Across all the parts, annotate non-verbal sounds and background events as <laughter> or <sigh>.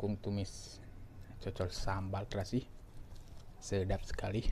kangkung tumis cocol sambal terasi sedap sekali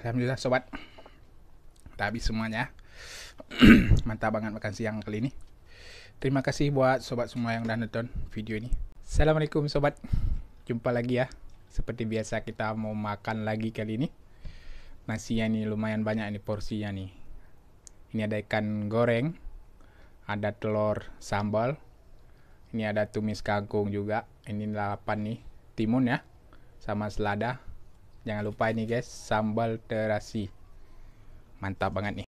Alhamdulillah sobat Kita habis semuanya <clears throat> Mantap banget makan siang kali ini Terima kasih buat sobat semua yang udah nonton video ini Assalamualaikum sobat Jumpa lagi ya Seperti biasa kita mau makan lagi kali ini Nasinya ini lumayan banyak ini porsinya nih Ini ada ikan goreng Ada telur sambal Ini ada tumis kangkung juga Ini 8 nih Timun ya Sama selada Jangan lupa ini guys, sambal terasi. Mantap banget nih.